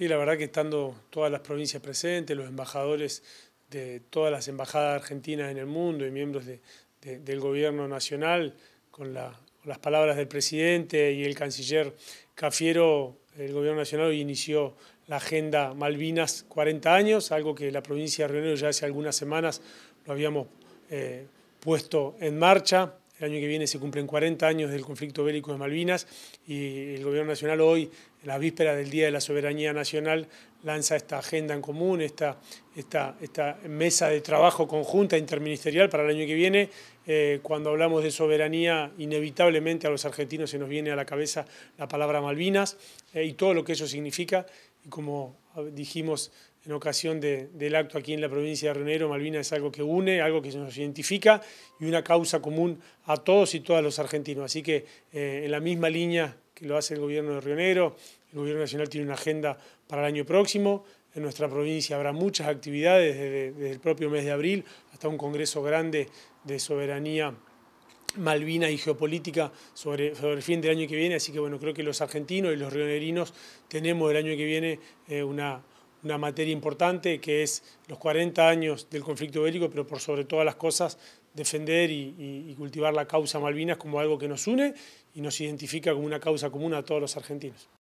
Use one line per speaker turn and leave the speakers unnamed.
Sí, la verdad que estando todas las provincias presentes, los embajadores de todas las embajadas argentinas en el mundo y miembros del gobierno nacional, con, las palabras del presidente y el canciller Cafiero, el gobierno nacional inició la agenda Malvinas 40 años, algo que la provincia de Río Negro ya hace algunas semanas lo habíamos eh, puesto en marcha. El año que viene se cumplen 40 años del conflicto bélico de Malvinas y el Gobierno Nacional hoy, en la víspera del Día de la Soberanía Nacional, lanza esta agenda en común, esta, esta mesa de trabajo conjunta interministerial para el año que viene. Eh, cuando hablamos de soberanía, inevitablemente a los argentinos se nos viene a la cabeza la palabra Malvinas eh, y todo lo que eso significa. Y como Ah, dijimos en ocasión del acto aquí en la provincia de Rionero Malvinas es algo que une, algo que nos identifica y una causa común a todos y todas los argentinos. Así que eh, en la misma línea que lo hace el gobierno de Rionero, el gobierno nacional tiene una agenda para el año próximo. En nuestra provincia habrá muchas actividades desde, desde el propio mes de abril hasta un congreso grande de soberanía malvina y geopolítica sobre, el fin del año que viene, así que bueno, creo que los argentinos y los rionerinos tenemos el año que viene eh, una, materia importante que es los 40 años del conflicto bélico, pero por sobre todas las cosas defender y, y cultivar la causa Malvinas como algo que nos une y nos identifica como una causa común a todos los argentinos.